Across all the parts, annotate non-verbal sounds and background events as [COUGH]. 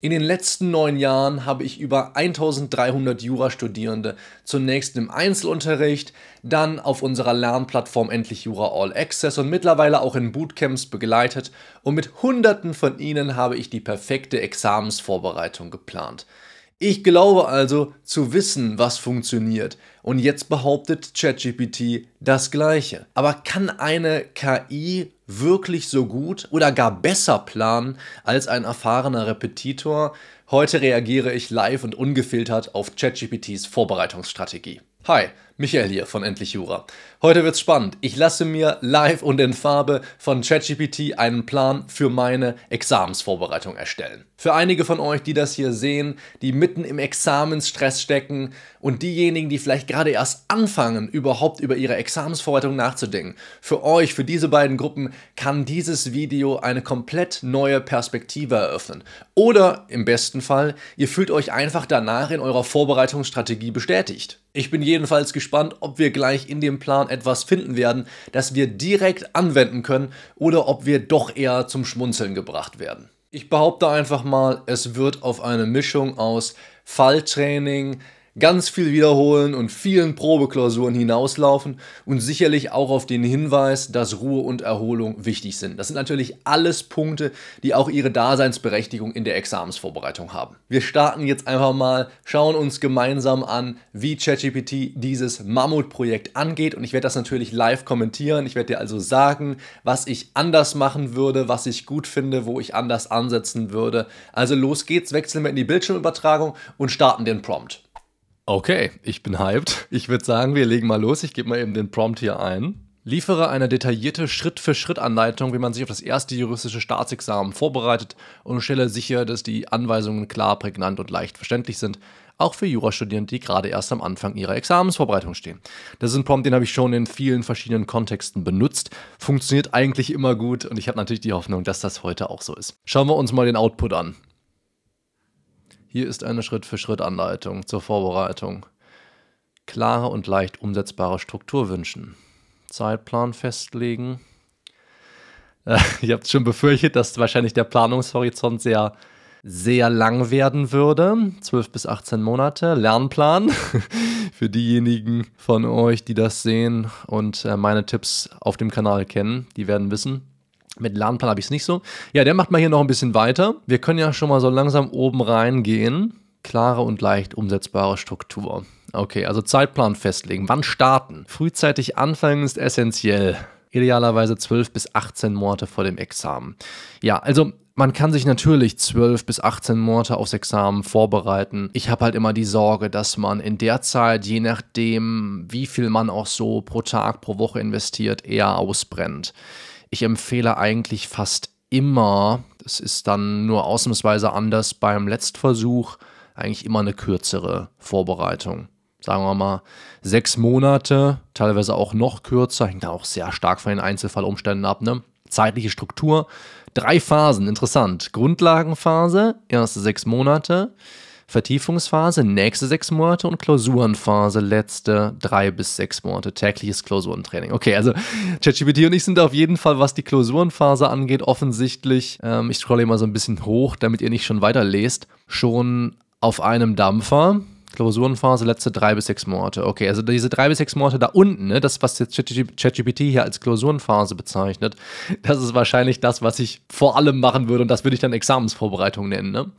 In den letzten neun Jahren habe ich über 1300 Jurastudierende zunächst im Einzelunterricht, dann auf unserer Lernplattform Endlich Jura All Access und mittlerweile auch in Bootcamps begleitet und mit Hunderten von ihnen habe ich die perfekte Examensvorbereitung geplant. Ich glaube also zu wissen, was funktioniert. Und jetzt behauptet ChatGPT das Gleiche. Aber kann eine KI wirklich so gut oder gar besser planen als ein erfahrener Repetitor? Heute reagiere ich live und ungefiltert auf ChatGPTs Vorbereitungsstrategie. Hi, Michael hier von Endlich Jura. Heute wird's spannend. Ich lasse mir live und in Farbe von ChatGPT einen Plan für meine Examensvorbereitung erstellen. Für einige von euch, die das hier sehen, die mitten im Examensstress stecken und diejenigen, die vielleicht gerade erst anfangen, überhaupt über ihre Examensvorbereitung nachzudenken. Für euch, für diese beiden Gruppen kann dieses Video eine komplett neue Perspektive eröffnen. Oder im besten Fall, ihr fühlt euch einfach danach in eurer Vorbereitungsstrategie bestätigt. Ich bin jedenfalls gespannt gespannt, ob wir gleich in dem Plan etwas finden werden, das wir direkt anwenden können oder ob wir doch eher zum Schmunzeln gebracht werden. Ich behaupte einfach mal, es wird auf eine Mischung aus Falltraining, ganz viel wiederholen und vielen Probeklausuren hinauslaufen und sicherlich auch auf den Hinweis, dass Ruhe und Erholung wichtig sind. Das sind natürlich alles Punkte, die auch ihre Daseinsberechtigung in der Examensvorbereitung haben. Wir starten jetzt einfach mal, schauen uns gemeinsam an, wie ChatGPT dieses Mammutprojekt angeht und ich werde das natürlich live kommentieren. Ich werde dir also sagen, was ich anders machen würde, was ich gut finde, wo ich anders ansetzen würde. Also los geht's, wechseln wir in die Bildschirmübertragung und starten den Prompt. Okay, ich bin hyped. Ich würde sagen, wir legen mal los. Ich gebe mal eben den Prompt hier ein. Liefere eine detaillierte Schritt-für-Schritt-Anleitung, wie man sich auf das erste juristische Staatsexamen vorbereitet und stelle sicher, dass die Anweisungen klar, prägnant und leicht verständlich sind, auch für Jurastudierende, die gerade erst am Anfang ihrer Examensvorbereitung stehen. Das ist ein Prompt, den habe ich schon in vielen verschiedenen Kontexten benutzt, funktioniert eigentlich immer gut und ich habe natürlich die Hoffnung, dass das heute auch so ist. Schauen wir uns mal den Output an. Hier ist eine Schritt-für-Schritt-Anleitung zur Vorbereitung. Klare und leicht umsetzbare Struktur wünschen. Zeitplan festlegen. Äh, [LAUGHS] ihr habt schon befürchtet, dass wahrscheinlich der Planungshorizont sehr, sehr lang werden würde. 12 bis 18 Monate. Lernplan [LAUGHS] für diejenigen von euch, die das sehen und äh, meine Tipps auf dem Kanal kennen. Die werden wissen, mit Lernplan habe ich es nicht so. Ja, der macht mal hier noch ein bisschen weiter. Wir können ja schon mal so langsam oben reingehen. Klare und leicht umsetzbare Struktur. Okay, also Zeitplan festlegen. Wann starten? Frühzeitig anfangen ist essentiell. Idealerweise 12 bis 18 Monate vor dem Examen. Ja, also man kann sich natürlich 12 bis 18 Monate aufs Examen vorbereiten. Ich habe halt immer die Sorge, dass man in der Zeit, je nachdem, wie viel man auch so pro Tag, pro Woche investiert, eher ausbrennt. Ich empfehle eigentlich fast immer, das ist dann nur ausnahmsweise anders beim Letztversuch, eigentlich immer eine kürzere Vorbereitung. Sagen wir mal sechs Monate, teilweise auch noch kürzer, hängt auch sehr stark von den Einzelfallumständen ab. Ne? Zeitliche Struktur, drei Phasen, interessant. Grundlagenphase, erste sechs Monate. Vertiefungsphase nächste sechs Monate und Klausurenphase letzte drei bis sechs Monate tägliches Klausurentraining. Okay, also ChatGPT und ich sind auf jeden Fall, was die Klausurenphase angeht, offensichtlich, ähm, ich scrolle mal so ein bisschen hoch, damit ihr nicht schon weiter lest, schon auf einem Dampfer. Klausurenphase, letzte drei bis sechs Monate. Okay, also diese drei bis sechs Monate da unten, ne, das, was jetzt ChatGPT hier als Klausurenphase bezeichnet, das ist wahrscheinlich das, was ich vor allem machen würde und das würde ich dann Examensvorbereitung nennen. Ne?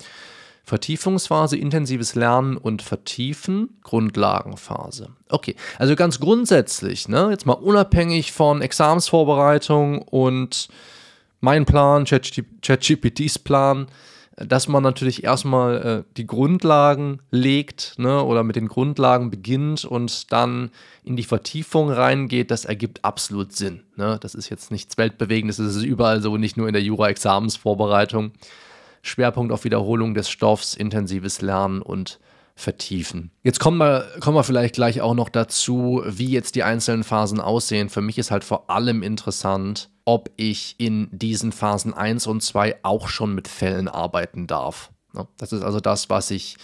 Vertiefungsphase, intensives Lernen und Vertiefen, Grundlagenphase. Okay, also ganz grundsätzlich, ne, jetzt mal unabhängig von Examensvorbereitung und mein Plan, ChatGPTs Plan, dass man natürlich erstmal äh, die Grundlagen legt ne, oder mit den Grundlagen beginnt und dann in die Vertiefung reingeht, das ergibt absolut Sinn. Ne? Das ist jetzt nichts Weltbewegendes, das ist überall so, nicht nur in der Jura-Examensvorbereitung. Schwerpunkt auf Wiederholung des Stoffs, intensives Lernen und vertiefen. Jetzt kommen wir, kommen wir vielleicht gleich auch noch dazu, wie jetzt die einzelnen Phasen aussehen. Für mich ist halt vor allem interessant, ob ich in diesen Phasen 1 und 2 auch schon mit Fällen arbeiten darf. Das ist also das, was ich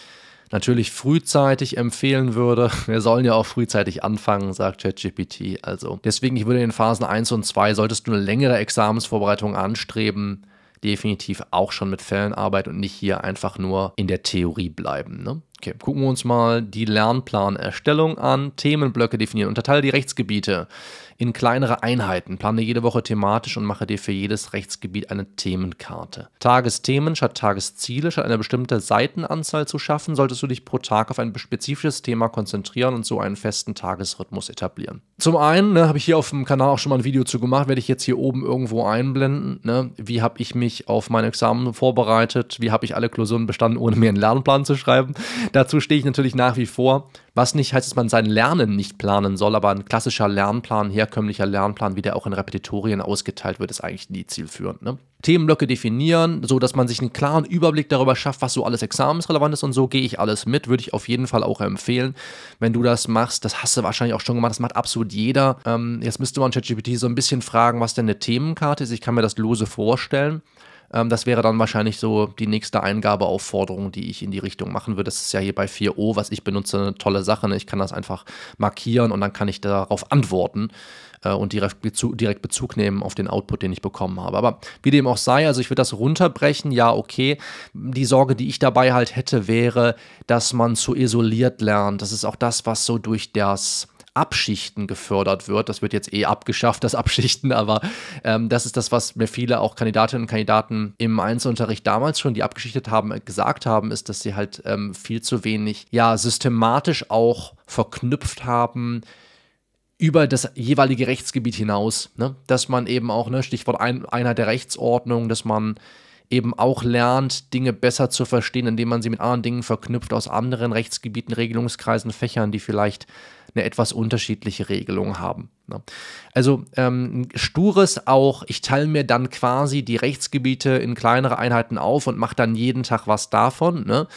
natürlich frühzeitig empfehlen würde. [LAUGHS] Wir sollen ja auch frühzeitig anfangen, sagt ChatGPT. Also deswegen, ich würde in Phasen 1 und 2 solltest du eine längere Examensvorbereitung anstreben, definitiv auch schon mit Fällen arbeiten und nicht hier einfach nur in der Theorie bleiben. Ne? Okay, gucken wir uns mal die Lernplanerstellung an. Themenblöcke definieren, unterteile die Rechtsgebiete in kleinere Einheiten, plane jede Woche thematisch und mache dir für jedes Rechtsgebiet eine Themenkarte. Tagesthemen statt Tagesziele, statt eine bestimmte Seitenanzahl zu schaffen, solltest du dich pro Tag auf ein spezifisches Thema konzentrieren und so einen festen Tagesrhythmus etablieren. Zum einen ne, habe ich hier auf dem Kanal auch schon mal ein Video zu gemacht, werde ich jetzt hier oben irgendwo einblenden. Ne? Wie habe ich mich auf meine Examen vorbereitet? Wie habe ich alle Klausuren bestanden, ohne mir einen Lernplan zu schreiben? Dazu stehe ich natürlich nach wie vor. Was nicht heißt, dass man sein Lernen nicht planen soll, aber ein klassischer Lernplan, herkömmlicher Lernplan, wie der auch in Repetitorien ausgeteilt wird, ist eigentlich nie zielführend. Ne? Themenblöcke definieren, so dass man sich einen klaren Überblick darüber schafft, was so alles examensrelevant ist und so gehe ich alles mit, würde ich auf jeden Fall auch empfehlen. Wenn du das machst, das hast du wahrscheinlich auch schon gemacht, das macht absolut jeder. Ähm, jetzt müsste man ChatGPT so ein bisschen fragen, was denn eine Themenkarte ist. Ich kann mir das lose vorstellen. Ähm, das wäre dann wahrscheinlich so die nächste Eingabeaufforderung, die ich in die Richtung machen würde. Das ist ja hier bei 4o, was ich benutze, eine tolle Sache. Ne? Ich kann das einfach markieren und dann kann ich darauf antworten äh, und direkt Bezug, direkt Bezug nehmen auf den Output, den ich bekommen habe. Aber wie dem auch sei, also ich würde das runterbrechen, ja, okay. Die Sorge, die ich dabei halt hätte, wäre, dass man zu isoliert lernt. Das ist auch das, was so durch das Abschichten gefördert wird. Das wird jetzt eh abgeschafft, das Abschichten, aber ähm, das ist das, was mir viele auch Kandidatinnen und Kandidaten im Einzelunterricht damals schon, die abgeschichtet haben, äh, gesagt haben, ist, dass sie halt ähm, viel zu wenig, ja, systematisch auch verknüpft haben, über das jeweilige Rechtsgebiet hinaus, ne? dass man eben auch, ne, Stichwort ein, Einheit der Rechtsordnung, dass man eben auch lernt, Dinge besser zu verstehen, indem man sie mit anderen Dingen verknüpft aus anderen Rechtsgebieten, Regelungskreisen, Fächern, die vielleicht eine etwas unterschiedliche Regelung haben. Ne? Also ähm, stures auch, ich teile mir dann quasi die Rechtsgebiete in kleinere Einheiten auf und mache dann jeden Tag was davon. Ne?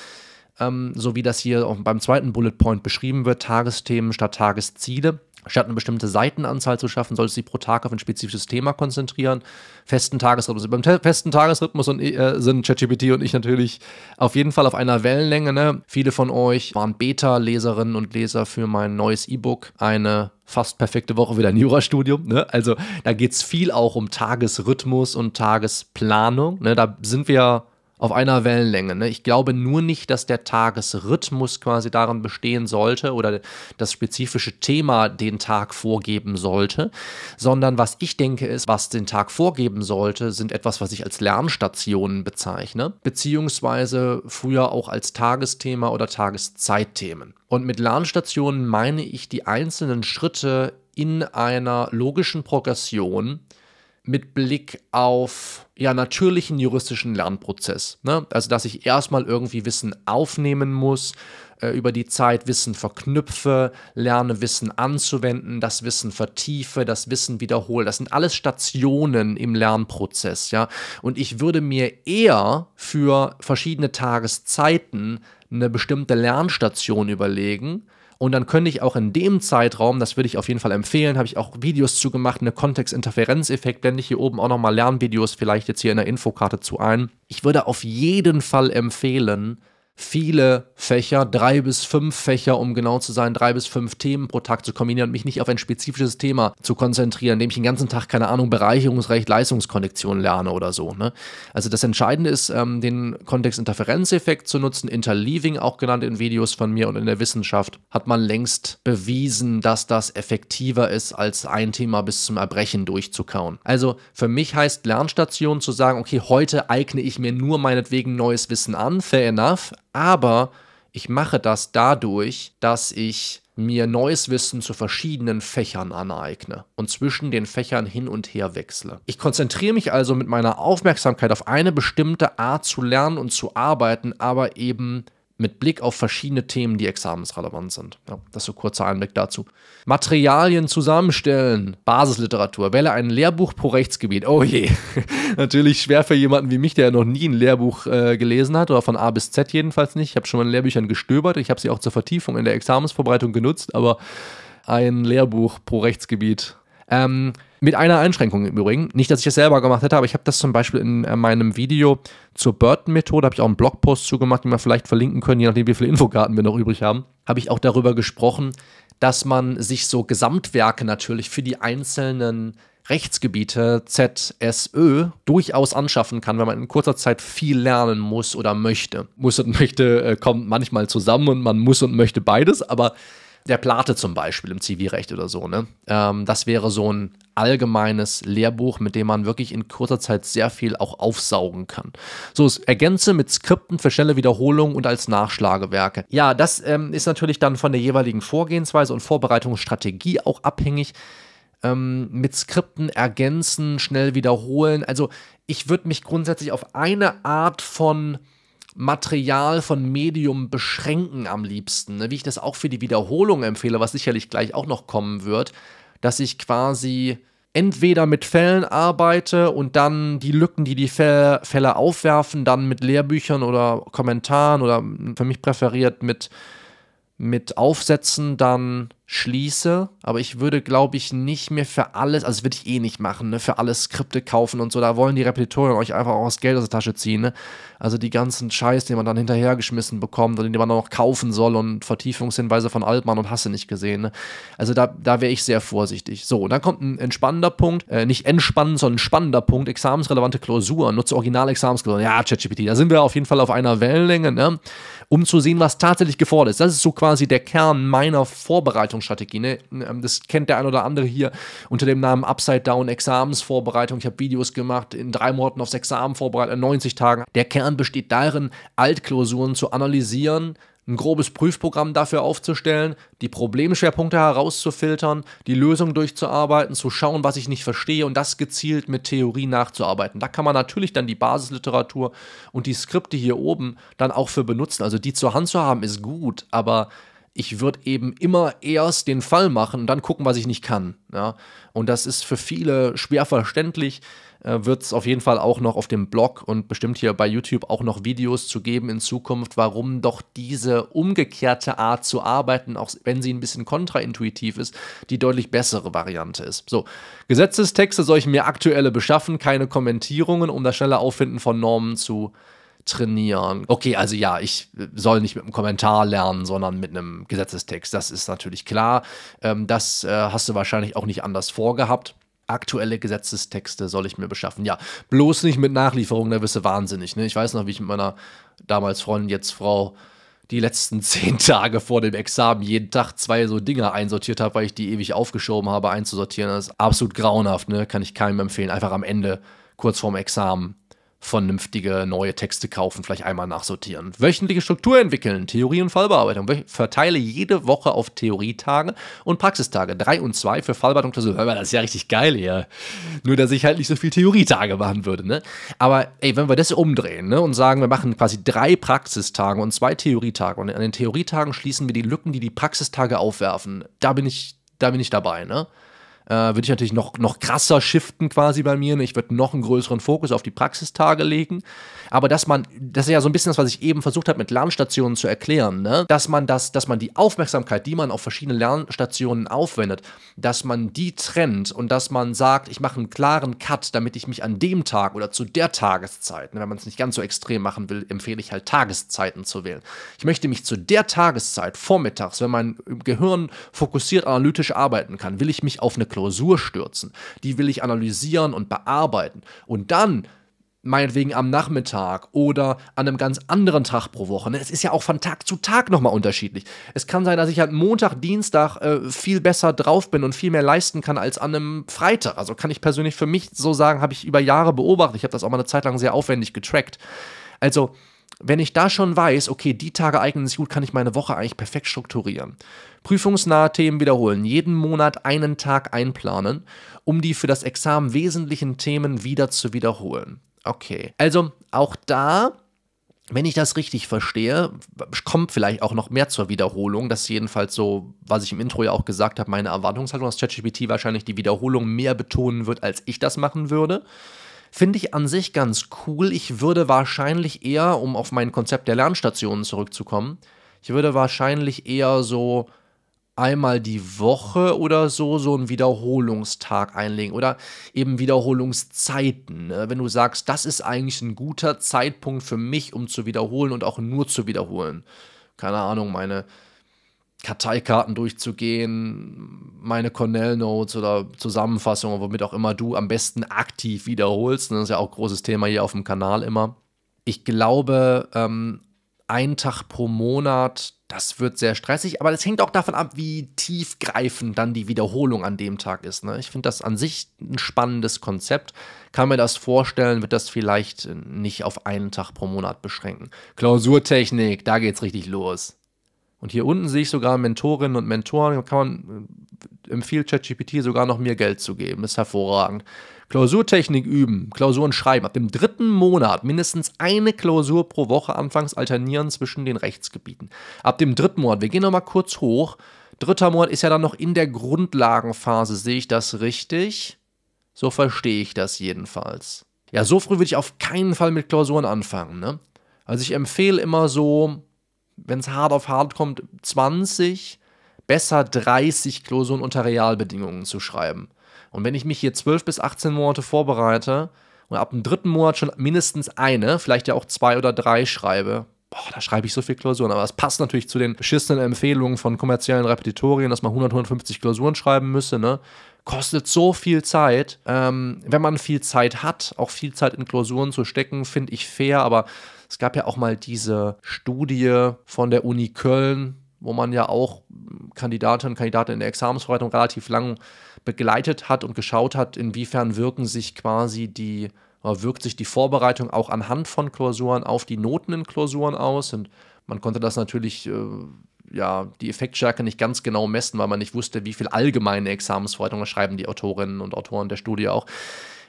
Ähm, so wie das hier beim zweiten Bullet Point beschrieben wird, Tagesthemen statt Tagesziele. Statt eine bestimmte Seitenanzahl zu schaffen, solltest du dich pro Tag auf ein spezifisches Thema konzentrieren. Festen Tagesrhythmus. Beim festen Tagesrhythmus und, äh, sind ChatGPT und ich natürlich auf jeden Fall auf einer Wellenlänge. Ne? Viele von euch waren Beta-Leserinnen und Leser für mein neues E-Book. Eine fast perfekte Woche wieder ein Jurastudium. Ne? Also da geht es viel auch um Tagesrhythmus und Tagesplanung. Ne? Da sind wir auf einer Wellenlänge. Ne? Ich glaube nur nicht, dass der Tagesrhythmus quasi daran bestehen sollte oder das spezifische Thema den Tag vorgeben sollte, sondern was ich denke ist, was den Tag vorgeben sollte, sind etwas, was ich als Lernstationen bezeichne, beziehungsweise früher auch als Tagesthema oder Tageszeitthemen. Und mit Lernstationen meine ich die einzelnen Schritte in einer logischen Progression, mit Blick auf ja natürlichen juristischen Lernprozess. Ne? Also dass ich erstmal irgendwie Wissen aufnehmen muss, äh, über die Zeit Wissen verknüpfe, lerne Wissen anzuwenden, das Wissen vertiefe, das Wissen wiederhole. Das sind alles Stationen im Lernprozess, ja. Und ich würde mir eher für verschiedene Tageszeiten eine bestimmte Lernstation überlegen, und dann könnte ich auch in dem Zeitraum, das würde ich auf jeden Fall empfehlen, habe ich auch Videos zugemacht, eine Kontextinterferenzeffekt, blende ich hier oben auch nochmal Lernvideos vielleicht jetzt hier in der Infokarte zu ein. Ich würde auf jeden Fall empfehlen, viele Fächer, drei bis fünf Fächer, um genau zu sein, drei bis fünf Themen pro Tag zu kombinieren und mich nicht auf ein spezifisches Thema zu konzentrieren, indem ich den ganzen Tag, keine Ahnung, Bereicherungsrecht, Leistungskondition lerne oder so. Ne? Also das Entscheidende ist, ähm, den Kontextinterferenzeffekt zu nutzen, Interleaving auch genannt in Videos von mir und in der Wissenschaft, hat man längst bewiesen, dass das effektiver ist, als ein Thema bis zum Erbrechen durchzukauen. Also für mich heißt Lernstation zu sagen, okay, heute eigne ich mir nur meinetwegen neues Wissen an, fair enough, aber ich mache das dadurch, dass ich mir neues Wissen zu verschiedenen Fächern aneigne und zwischen den Fächern hin und her wechsle. Ich konzentriere mich also mit meiner Aufmerksamkeit auf eine bestimmte Art zu lernen und zu arbeiten, aber eben mit Blick auf verschiedene Themen, die examensrelevant sind. Ja, das ist so ein kurzer Einblick dazu. Materialien zusammenstellen, Basisliteratur. Wähle ein Lehrbuch pro Rechtsgebiet. Oh je, [LAUGHS] natürlich schwer für jemanden wie mich, der ja noch nie ein Lehrbuch äh, gelesen hat oder von A bis Z jedenfalls nicht. Ich habe schon mal in Lehrbüchern gestöbert. Ich habe sie auch zur Vertiefung in der Examensvorbereitung genutzt, aber ein Lehrbuch pro Rechtsgebiet. Ähm, mit einer Einschränkung im Übrigen. Nicht, dass ich das selber gemacht hätte, aber ich habe das zum Beispiel in äh, meinem Video zur Burton-Methode, habe ich auch einen Blogpost zugemacht, den wir vielleicht verlinken können, je nachdem, wie viele Infogarten wir noch übrig haben. Habe ich auch darüber gesprochen, dass man sich so Gesamtwerke natürlich für die einzelnen Rechtsgebiete ZSÖ durchaus anschaffen kann, wenn man in kurzer Zeit viel lernen muss oder möchte. Muss und möchte äh, kommt manchmal zusammen und man muss und möchte beides, aber der Plate zum Beispiel im Zivilrecht oder so. Ne? Ähm, das wäre so ein allgemeines Lehrbuch, mit dem man wirklich in kurzer Zeit sehr viel auch aufsaugen kann. So, es ergänze mit Skripten für schnelle Wiederholungen und als Nachschlagewerke. Ja, das ähm, ist natürlich dann von der jeweiligen Vorgehensweise und Vorbereitungsstrategie auch abhängig. Ähm, mit Skripten ergänzen, schnell wiederholen. Also ich würde mich grundsätzlich auf eine Art von Material von Medium beschränken am liebsten. Ne? Wie ich das auch für die Wiederholung empfehle, was sicherlich gleich auch noch kommen wird, dass ich quasi entweder mit Fällen arbeite und dann die Lücken, die die Fälle, Fälle aufwerfen, dann mit Lehrbüchern oder Kommentaren oder für mich präferiert mit, mit Aufsätzen dann schließe, aber ich würde, glaube ich, nicht mehr für alles, also würde ich eh nicht machen, ne, für alle Skripte kaufen und so, da wollen die Repetitorien euch einfach auch das Geld aus der Tasche ziehen, ne? Also die ganzen Scheiß, den man dann hinterhergeschmissen bekommt oder den man dann noch kaufen soll und Vertiefungshinweise von Altmann und Hasse nicht gesehen, ne? Also da, da wäre ich sehr vorsichtig. So, und dann kommt ein entspannender Punkt, äh, nicht entspannend, sondern ein spannender Punkt, examensrelevante Klausuren, nutze Original-Examensklausuren. Ja, ChatGPT, da sind wir auf jeden Fall auf einer Wellenlänge, ne? Um zu sehen, was tatsächlich gefordert ist. Das ist so quasi der Kern meiner Vorbereitung Vorbereitungsstrategie. Ne? Ähm, das kennt der ein oder andere hier unter dem Namen Upside Down Examensvorbereitung. Ich habe Videos gemacht, in drei Monaten aufs Examen vorbereitet, in 90 Tagen. Der Kern besteht darin, Altklausuren zu analysieren, ein grobes Prüfprogramm dafür aufzustellen, die Problemschwerpunkte herauszufiltern, die Lösung durchzuarbeiten, zu schauen, was ich nicht verstehe und das gezielt mit Theorie nachzuarbeiten. Da kann man natürlich dann die Basisliteratur und die Skripte hier oben dann auch für benutzen. Also die zur Hand zu haben ist gut, aber ich würde eben immer erst den Fall machen und dann gucken, was ich nicht kann. Ja? Und das ist für viele schwer verständlich. Äh, wird es auf jeden Fall auch noch auf dem Blog und bestimmt hier bei YouTube auch noch Videos zu geben in Zukunft, warum doch diese umgekehrte Art zu arbeiten, auch wenn sie ein bisschen kontraintuitiv ist, die deutlich bessere Variante ist. So, Gesetzestexte soll ich mir aktuelle beschaffen, keine Kommentierungen, um das schnelle Auffinden von Normen zu äh, trainieren. Okay, also ja, ich soll nicht mit einem Kommentar lernen, sondern mit einem Gesetzestext. Das ist natürlich klar. Ähm, das äh, hast du wahrscheinlich auch nicht anders vorgehabt. Aktuelle Gesetzestexte soll ich mir beschaffen. Ja, bloß nicht mit Nachlieferungen, da wirst du wahnsinnig. Ne? Ich weiß noch, wie ich mit meiner damals Freundin, jetzt Frau, die letzten [LAUGHS] zehn Tage vor dem Examen jeden Tag zwei so Dinger einsortiert habe, weil ich die ewig aufgeschoben habe, einzusortieren. Das ist absolut grauenhaft, ne? Kann ich keinem empfehlen. Einfach am Ende, kurz vorm Examen, vernünftige neue Texte kaufen, vielleicht einmal nachsortieren. Wöchentliche Struktur entwickeln, Theorie- und Fallbearbeitung. Verteile jede Woche auf Theorietage und Praxistage. Drei und zwei für Fallbearbeitung. Also, das ist ja richtig geil hier. Nur, dass ich halt nicht so viel Theorietage machen würde. Ne? Aber ey, wenn wir das umdrehen ne, und sagen, wir machen quasi drei Praxistage und zwei Theorietage und an den Theorietagen schließen wir die Lücken, die die Praxistage aufwerfen. Da bin ich, da bin ich dabei. Ne? äh, würde ich natürlich noch, noch krasser shiften quasi bei mir. Ne? Ich würde noch einen größeren Fokus auf die Praxistage legen. Aber dass man, das ist ja so ein bisschen das, was ich eben versucht habe, mit Lernstationen zu erklären, ne? dass man das, dass man die Aufmerksamkeit, die man auf verschiedene Lernstationen aufwendet, dass man die trennt und dass man sagt, ich mache einen klaren Cut, damit ich mich an dem Tag oder zu der Tageszeit, ne, wenn man es nicht ganz so extrem machen will, empfehle ich halt Tageszeiten zu wählen. Ich möchte mich zu der Tageszeit vormittags, wenn mein Gehirn fokussiert analytisch arbeiten kann, will ich mich auf eine Klausur stürzen. Die will ich analysieren und bearbeiten. Und dann meinetwegen am Nachmittag oder an einem ganz anderen Tag pro Woche. Ne, es ist ja auch von Tag zu Tag nochmal unterschiedlich. Es kann sein, dass ich halt Montag, Dienstag äh, viel besser drauf bin und viel mehr leisten kann als an einem Freitag. Also kann ich persönlich für mich so sagen, habe ich über Jahre beobachtet. Ich habe das auch mal eine Zeit lang sehr aufwendig getrackt. Also wenn ich da schon weiß, okay, die Tage eignen sich gut, kann ich meine Woche eigentlich perfekt strukturieren. Prüfungsnahe Themen wiederholen, jeden Monat einen Tag einplanen, um die für das Examen wesentlichen Themen wieder zu wiederholen. Okay, also auch da wenn ich das richtig verstehe, kommt vielleicht auch noch mehr zur Wiederholung. Das ist jedenfalls so, was ich im Intro ja auch gesagt habe, meine Erwartungshaltung, dass ChatGPT wahrscheinlich die Wiederholung mehr betonen wird, als ich das machen würde. Finde ich an sich ganz cool. Ich würde wahrscheinlich eher, um auf mein Konzept der Lernstationen zurückzukommen, ich würde wahrscheinlich eher so einmal die Woche oder so so einen Wiederholungstag einlegen oder eben Wiederholungszeiten. Ne? Wenn du sagst, das ist eigentlich ein guter Zeitpunkt für mich, um zu wiederholen und auch nur zu wiederholen. Keine Ahnung, meine Karteikarten durchzugehen, meine Cornell-Notes oder Zusammenfassungen, womit auch immer du am besten aktiv wiederholst. das ist ja auch ein großes Thema hier auf dem Kanal immer. Ich glaube, ähm, ein Tag pro Monat, das wird sehr stressig, aber das hängt auch davon ab, wie tiefgreifend dann die Wiederholung an dem Tag ist. Ne? Ich finde das an sich ein spannendes Konzept. Kann mir das vorstellen, wird das vielleicht nicht auf einen Tag pro Monat beschränken. Klausurtechnik, da geht's richtig los. Und hier unten sehe ich sogar Mentorinnen und Mentoren, kann man äh, empfiehlt ChatGPT sogar noch mehr Geld zu geben. Das ist hervorragend. Klausurtechnik üben, Klausuren schreiben. Ab dem dritten Monat mindestens eine Klausur pro Woche anfangs alternieren zwischen den Rechtsgebieten. Ab dem dritten Monat, wir gehen nochmal kurz hoch. Dritter Monat ist ja dann noch in der Grundlagenphase. Sehe ich das richtig? So verstehe ich das jedenfalls. Ja, so früh würde ich auf keinen Fall mit Klausuren anfangen. Ne? Also ich empfehle immer so wenn es hart auf hart kommt, 20, besser 30 Klausuren unter Realbedingungen zu schreiben. Und wenn ich mich hier 12 bis 18 Monate vorbereite und ab dem dritten Monat schon mindestens eine, vielleicht ja auch zwei oder drei schreibe, boah, da schreibe ich so viel Klausuren. Aber das passt natürlich zu den beschissenen Empfehlungen von kommerziellen Repetitorien, dass man 100, 150 Klausuren schreiben müsse, ne? Kostet so viel Zeit. Ähm, wenn man viel Zeit hat, auch viel Zeit in Klausuren zu stecken, finde ich fair, aber es gab ja auch mal diese Studie von der Uni Köln, wo man ja auch Kandidatinnen und Kandidaten in der Examensvorbereitung relativ lang begleitet hat und geschaut hat, inwiefern wirken sich quasi die äh, wirkt sich die Vorbereitung auch anhand von Klausuren auf die Noten in Klausuren aus. Und man konnte das natürlich, äh, ja, die Effektstärke nicht ganz genau messen, weil man nicht wusste, wie viel allgemeine Examensverwaltung schreiben die Autorinnen und Autoren der Studie auch,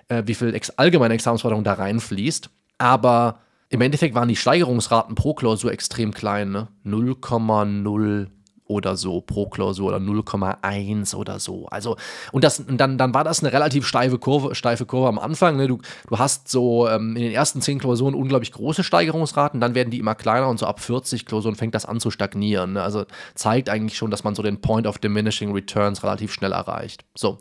äh, wie viel ex allgemeine Examensverwaltung da reinfließt. Aber im Endeffekt waren die Steigerungsraten pro Klausur extrem klein, ne? 0,0 oder so pro Klausur oder 0,1 oder so. Also, und, das, dann, dann war das eine relativ steife Kurve, steife Kurve am Anfang. Ne? Du, du hast so ähm, in den ersten 10 Klausuren unglaublich große Steigerungsraten, dann werden die immer kleiner und so ab 40 Klausuren fängt das an zu stagnieren. Ne? Also zeigt eigentlich schon, dass man so den Point of Diminishing Returns relativ schnell erreicht. So.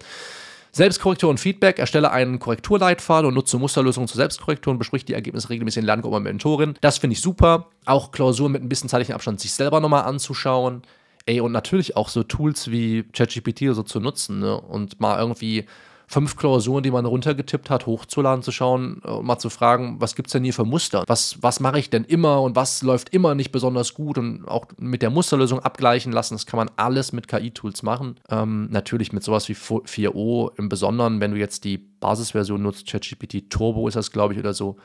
Selbstkorrektur und Feedback. Erstelle einen Korrekturleitfaden und nutze Musterlösungen zur Selbstkorrektur und besprich die Ergebnisse regelmäßig in Lerngruppen mit Mentorin. Das finde ich super. Auch Klausuren mit ein bisschen zeitlichen Abstand sich selber nochmal anzuschauen. Ey, und natürlich auch so Tools wie ChatGPT so zu nutzen ne? und mal irgendwie fünf Klausuren, die man runtergetippt hat, hochzuladen, zu schauen und äh, mal zu fragen, was gibt es denn hier für Muster? Was, was mache ich denn immer und was läuft immer nicht besonders gut und auch mit der Musterlösung abgleichen lassen. Das kann man alles mit KI-Tools machen. Ähm, natürlich mit sowas wie 4O im Besonderen, wenn du jetzt die Basisversion nutzt, ChatGPT Turbo ist das, glaube ich, oder so,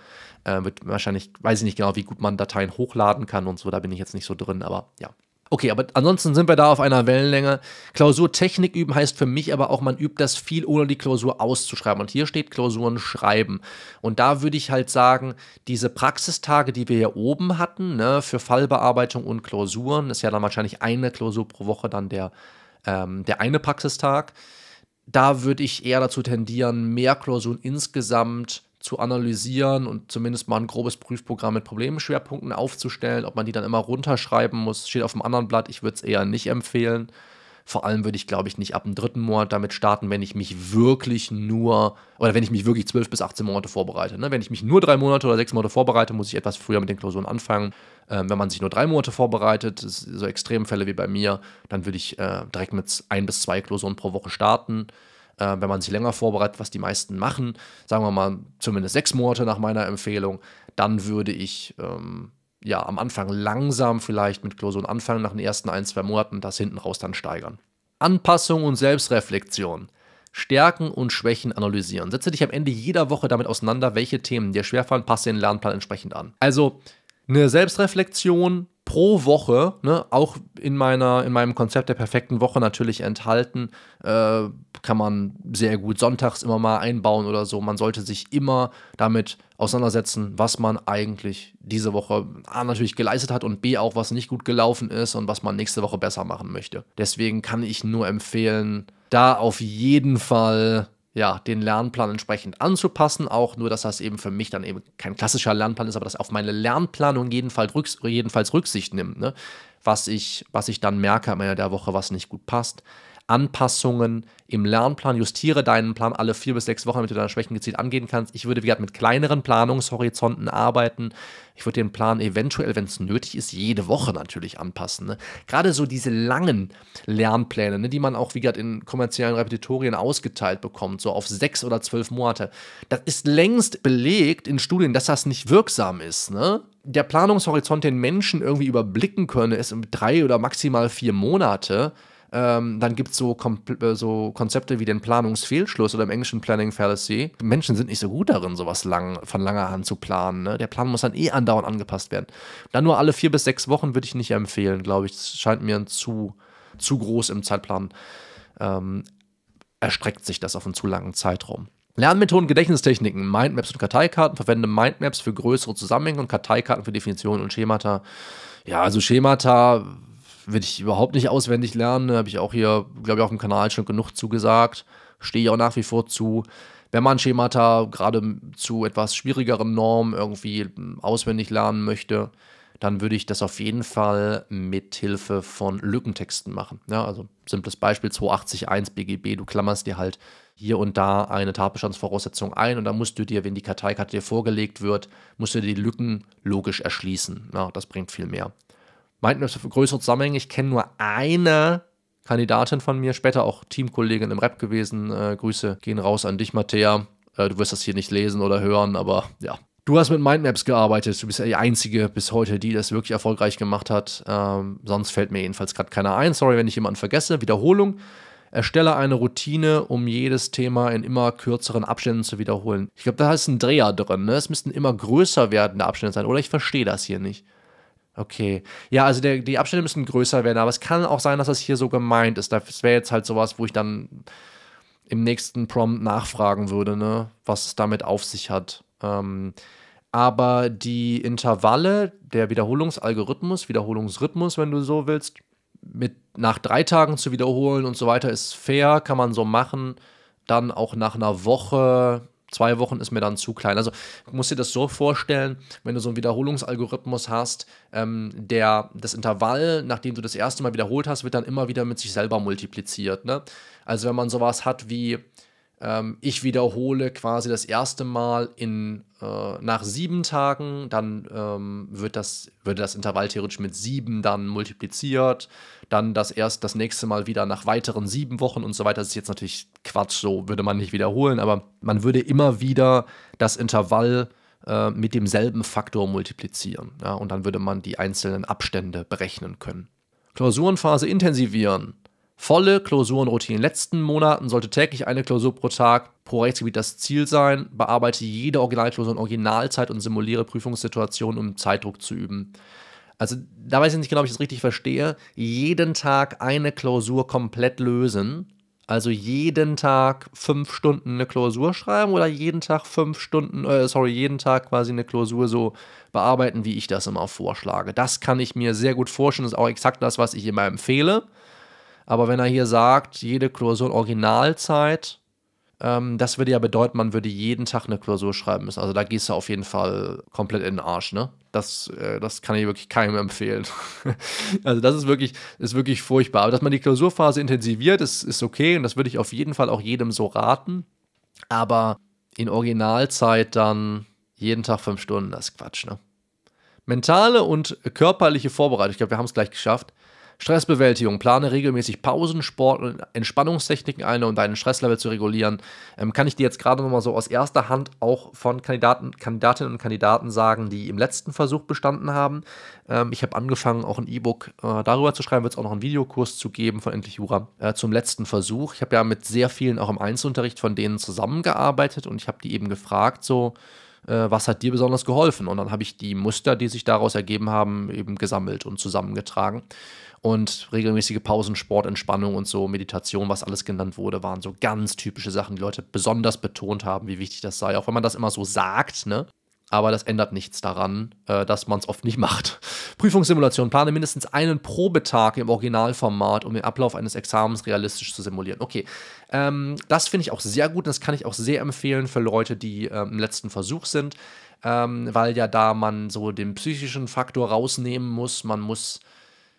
äh, wird wahrscheinlich, weiß ich nicht genau, wie gut man Dateien hochladen kann und so, da bin ich jetzt nicht so drin, aber ja. Okay, aber ansonsten sind wir da auf einer Wellenlänge. Klausurtechnik üben heißt für mich aber auch, man übt das viel, ohne die Klausur auszuschreiben. Und hier steht Klausuren schreiben. Und da würde ich halt sagen, diese Praxistage, die wir hier oben hatten, ne, für Fallbearbeitung und Klausuren, ist ja dann wahrscheinlich eine Klausur pro Woche dann der, ähm, der eine Praxistag. Da würde ich eher dazu tendieren, mehr Klausuren insgesamt zu analysieren und zumindest mal ein grobes Prüfprogramm mit Problemschwerpunkten aufzustellen. Ob man die dann immer runterschreiben muss, steht auf dem anderen Blatt. Ich würde es eher nicht empfehlen. Vor allem würde ich, glaube ich, nicht ab dem dritten Monat damit starten, wenn ich mich wirklich nur, oder wenn ich mich wirklich zwölf bis 18 Monate vorbereite. Ne? Wenn ich mich nur drei Monate oder sechs Monate vorbereite, muss ich etwas früher mit den Klausuren anfangen. Ähm, wenn man sich nur drei Monate vorbereitet, so Extremfälle wie bei mir, dann würde ich äh, direkt mit ein bis zwei Klausuren pro Woche starten äh, wenn man sich länger vorbereitet, was die meisten machen, sagen wir mal zumindest sechs Monate nach meiner Empfehlung, dann würde ich ähm, ja am Anfang langsam vielleicht mit Klausuren anfangen, nach den ersten ein, zwei Monaten das hinten raus dann steigern. Anpassung und Selbstreflexion. Stärken und Schwächen analysieren. Setze dich am Ende jeder Woche damit auseinander, welche Themen dir schwerfallen, passe den Lernplan entsprechend an. Also eine Selbstreflexion pro Woche, ne, auch in, meiner, in meinem Konzept der perfekten Woche natürlich enthalten, äh, kann man sehr gut sonntags immer mal einbauen oder so. Man sollte sich immer damit auseinandersetzen, was man eigentlich diese Woche A natürlich geleistet hat und B auch, was nicht gut gelaufen ist und was man nächste Woche besser machen möchte. Deswegen kann ich nur empfehlen, da auf jeden Fall ja, den Lernplan entsprechend anzupassen. Auch nur, dass das eben für mich dann eben kein klassischer Lernplan ist, aber das auf meine Lernplanung jedenfalls, rücks jedenfalls Rücksicht nimmt. Ne? Was, ich, was ich dann merke am Ende der Woche, was nicht gut passt. Anpassungen im Lernplan. Justiere deinen Plan alle vier bis sechs Wochen, damit du deine Schwächen gezielt angehen kannst. Ich würde, wie gesagt, mit kleineren Planungshorizonten arbeiten. Ich würde den Plan eventuell, wenn es nötig ist, jede Woche natürlich anpassen. Ne? Gerade so diese langen Lernpläne, ne, die man auch, wie gesagt, in kommerziellen Repetitorien ausgeteilt bekommt, so auf sechs oder zwölf Monate. Das ist längst belegt in Studien, dass das nicht wirksam ist. Ne? Der Planungshorizont, den Menschen irgendwie überblicken können, ist drei oder maximal vier Monate. Ähm, dann gibt es so, äh, so, Konzepte wie den Planungsfehlschluss oder im Englischen Planning Fallacy. Menschen sind nicht so gut darin, sowas lang, von langer Hand zu planen. Ne? Der Plan muss dann eh andauernd angepasst werden. Dann nur alle vier bis sechs Wochen würde ich nicht empfehlen, glaube ich. Das scheint mir zu, zu groß im Zeitplan. Ähm, erstreckt sich das auf einen zu langen Zeitraum. Lernmethoden, Gedächtnistechniken, Mindmaps und Karteikarten. Verwende Mindmaps für größere Zusammenhänge und Karteikarten für Definitionen und Schemata. Ja, also Schemata will ich überhaupt nicht auswendig lernen. Ne? Habe ich auch hier, glaube ich, auf dem Kanal schon genug zugesagt. Stehe ich auch nach wie vor zu. Wenn man Schemata gerade zu etwas schwierigeren Normen irgendwie auswendig lernen möchte, dann würde ich das auf jeden Fall mit Hilfe von Lückentexten machen. Ja, also simples Beispiel 280.1 BGB, du klammerst dir halt hier und da eine Tatbestandsvoraussetzung ein und dann musst du dir, wenn die Karteikarte dir vorgelegt wird, musst du dir die Lücken logisch erschließen. Ja, das bringt viel mehr meinten das für größere Zusammenhänge. Ich kenne nur eine Kandidatin von mir, später auch Teamkollegin im Rap gewesen. Äh, Grüße gehen raus an dich, Mattea. Äh, du wirst das hier nicht lesen oder hören, aber ja. Du hast mit Mindmaps gearbeitet. Du bist ja die Einzige bis heute, die das wirklich erfolgreich gemacht hat. Ähm, sonst fällt mir jedenfalls gerade keiner ein. Sorry, wenn ich jemanden vergesse. Wiederholung. Erstelle eine Routine, um jedes Thema in immer kürzeren Abständen zu wiederholen. Ich glaube, da ist ein Dreher drin. Ne? Es müssten immer größer werdende Abstände sein. Oder ich verstehe das hier nicht. Okay. Ja, also der, die Abstände müssen größer werden, aber es kann auch sein, dass das hier so gemeint ist. Das wäre jetzt halt sowas, wo ich dann im nächsten Prompt nachfragen würde, ne, was es damit auf sich hat. Ähm, aber die Intervalle, der Wiederholungsalgorithmus, Wiederholungsrhythmus, wenn du so willst, mit nach drei Tagen zu wiederholen und so weiter ist fair, kann man so machen. Dann auch nach einer Woche Zwei Wochen ist mir dann zu klein. Also muss dir das so vorstellen, wenn du so einen Wiederholungsalgorithmus hast, ähm, der das Intervall, nachdem du das erste Mal wiederholt hast, wird dann immer wieder mit sich selber multipliziert. Ne? Also wenn man sowas hat wie ähm, ich wiederhole quasi das erste Mal in äh, nach sieben Tagen, dann ähm, wird das, würde das Intervall theoretisch mit sieben dann multipliziert dann das erst das nächste Mal wieder nach weiteren sieben Wochen und so weiter. Das ist jetzt natürlich Quatsch, so würde man nicht wiederholen, aber man würde immer wieder das Intervall äh, mit demselben Faktor multiplizieren. Ja, und dann würde man die einzelnen Abstände berechnen können. Klausurenphase intensivieren. Volle Klausurenroutine. In den letzten Monaten sollte täglich eine Klausur pro Tag pro Rechtsgebiet das Ziel sein. Bearbeite jede Originalklausur in Originalzeit und simuliere Prüfungssituationen, um Zeitdruck zu üben. Also da weiß ich nicht genau, ob ich das richtig verstehe. Jeden Tag eine Klausur komplett lösen. Also jeden Tag fünf Stunden eine Klausur schreiben oder jeden Tag fünf Stunden, äh, sorry, jeden Tag quasi eine Klausur so bearbeiten, wie ich das immer vorschlage. Das kann ich mir sehr gut vorstellen. Das ist auch exakt das, was ich immer empfehle. Aber wenn er hier sagt, jede Klausur Originalzeit, ähm, das würde ja bedeuten, man würde jeden Tag eine Klausur schreiben müssen. Also da gehst du auf jeden Fall komplett in den Arsch, ne? Das, äh, das kann ich wirklich keinem empfehlen. [LAUGHS] also das ist wirklich, ist wirklich furchtbar. Aber dass man die Klausurphase intensiviert, ist, ist okay und das würde ich auf jeden Fall auch jedem so raten. Aber in Originalzeit dann jeden Tag fünf Stunden, das ist Quatsch, ne? Mentale und körperliche Vorbereitung, ich glaube, wir haben es gleich geschafft. Stressbewältigung, plane regelmäßig Pausen, Sport und Entspannungstechniken ein, um deinen Stresslevel zu regulieren. Ähm, kann ich dir jetzt gerade nochmal so aus erster Hand auch von Kandidaten, Kandidatinnen und Kandidaten sagen, die im letzten Versuch bestanden haben. Ähm, ich habe angefangen, auch ein E-Book äh, darüber zu schreiben, wird es auch noch einen Videokurs zu geben von Endlich Jura äh, zum letzten Versuch. Ich habe ja mit sehr vielen auch im Einzelunterricht von denen zusammengearbeitet und ich habe die eben gefragt, so, äh, was hat dir besonders geholfen? Und dann habe ich die Muster, die sich daraus ergeben haben, eben gesammelt und zusammengetragen und regelmäßige Pausen, Sport, Entspannung und so, Meditation, was alles genannt wurde, waren so ganz typische Sachen, die Leute besonders betont haben, wie wichtig das sei. Auch wenn man das immer so sagt, ne? Aber das ändert nichts daran, äh, dass man es oft nicht macht. [LAUGHS] Prüfungssimulation. Plane mindestens einen Probetag im Originalformat, um den Ablauf eines Examens realistisch zu simulieren. Okay, ähm, das finde ich auch sehr gut. Das kann ich auch sehr empfehlen für Leute, die äh, im letzten Versuch sind, ähm, weil ja da man so den psychischen Faktor rausnehmen muss. Man muss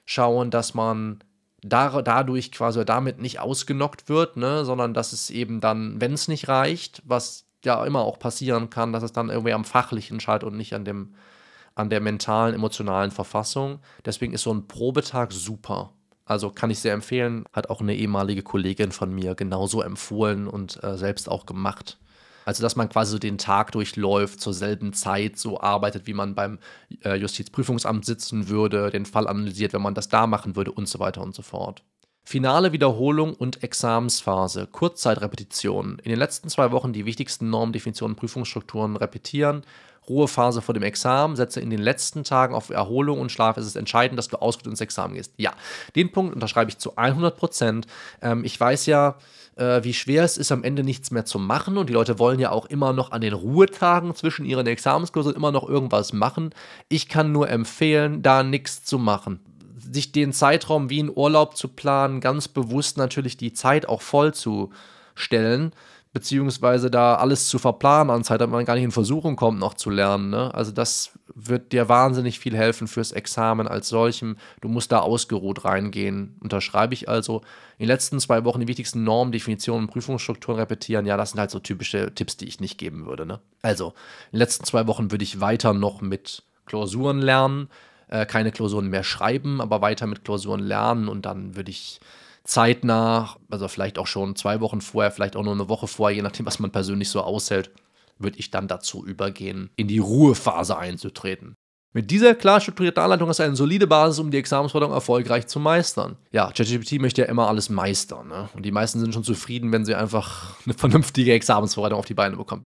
schauen, dass man dadurch quasi damit nicht ausgenockt wird, ne, sondern dass es eben dann, wenn es nicht reicht, was ja immer auch passieren kann, dass es dann irgendwie am fachlichen scheitert und nicht an dem an der mentalen, emotionalen Verfassung. Deswegen ist so ein Probetag super. Also kann ich sehr empfehlen, hat auch eine ehemalige Kollegin von mir genauso empfohlen und äh, selbst auch gemacht. Also, dass man quasi so den Tag durchläuft, zur selben Zeit so arbeitet, wie man beim äh, Justizprüfungsamt sitzen würde, den Fall analysiert, wenn man das da machen würde und so weiter und so fort. Finale Wiederholung und Examensphase, Kurzzeitrepetition. In den letzten zwei Wochen die wichtigsten Normen, Definitionen, Prüfungsstrukturen repetieren. Ruhephase vor dem Examen, setze in den letzten Tagen auf Erholung und Schlaf. Es ist entscheidend, dass du ausgeruht ins Examen gehst. Ja, den Punkt unterschreibe ich zu 100 Prozent. Ähm, ich weiß ja, äh, wie schwer es ist, am Ende nichts mehr zu machen. Und die Leute wollen ja auch immer noch an den Ruhetagen zwischen ihren Examenskursen immer noch irgendwas machen. Ich kann nur empfehlen, da nichts zu machen sich den Zeitraum wie einen Urlaub zu planen, ganz bewusst natürlich die Zeit auch voll zu stellen beziehungsweise da alles zu verplanen an Zeit, damit man gar nicht in Versuchung kommt, noch zu lernen. Ne? Also das wird dir wahnsinnig viel helfen fürs Examen als solchem. Du musst da ausgeruht reingehen. Unterschreibe ich also. In den letzten zwei Wochen die wichtigsten Normen, Definitionen und Prüfungsstrukturen repetieren. Ja, das sind halt so typische Tipps, die ich nicht geben würde. Ne? Also in den letzten zwei Wochen würde ich weiter noch mit Klausuren lernen, äh, keine Klausuren mehr schreiben, aber weiter mit Klausuren lernen und dann würde ich zeitnah, also vielleicht auch schon zwei Wochen vorher, vielleicht auch nur eine Woche vorher, je nachdem, was man persönlich so aushält, würde ich dann dazu übergehen, in die Ruhephase einzutreten. Mit dieser klar strukturierten Anleitung ist eine solide Basis, um die Examensforderung erfolgreich zu meistern. Ja, ChatGPT möchte ja immer alles meistern. Ne? Und die meisten sind schon zufrieden, wenn sie einfach eine vernünftige Examensvorbereitung auf die Beine bekommen.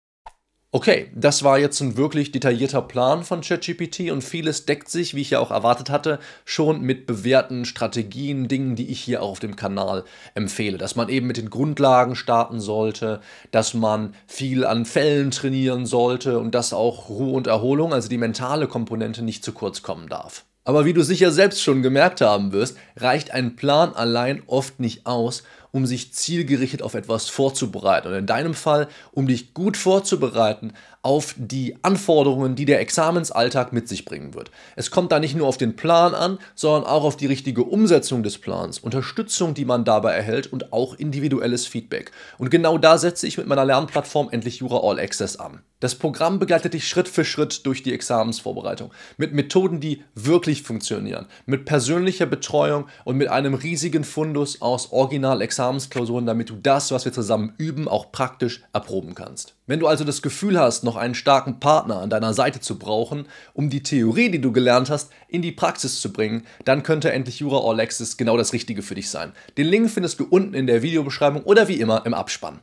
Okay, das war jetzt ein wirklich detaillierter Plan von ChatGPT und vieles deckt sich, wie ich ja auch erwartet hatte, schon mit bewährten Strategien, Dingen, die ich hier auch auf dem Kanal empfehle. Dass man eben mit den Grundlagen starten sollte, dass man viel an Fällen trainieren sollte und dass auch Ruhe und Erholung, also die mentale Komponente, nicht zu kurz kommen darf. Aber wie du sicher selbst schon gemerkt haben wirst, reicht ein Plan allein oft nicht aus, um sich zielgerichtet auf etwas vorzubereiten. Und in deinem Fall, um dich gut vorzubereiten auf die Anforderungen, die der Examensalltag mit sich bringen wird. Es kommt da nicht nur auf den Plan an, sondern auch auf die richtige Umsetzung des Plans, Unterstützung, die man dabei erhält und auch individuelles Feedback. Und genau da setze ich mit meiner Lernplattform endlich Jura All Access an. Das Programm begleitet dich Schritt für Schritt durch die Examensvorbereitung mit Methoden, die wirklich funktionieren, mit persönlicher Betreuung und mit einem riesigen Fundus aus Original-Examensvorbereitung. Examensklausuren, damit du das, was wir zusammen üben, auch praktisch erproben kannst. Wenn du also das Gefühl hast, noch einen starken Partner an deiner Seite zu brauchen, um die Theorie, die du gelernt hast, in die Praxis zu bringen, dann könnte endlich Jura All Access genau das Richtige für dich sein. Den Link findest du unten in der Videobeschreibung oder wie immer im Abspann.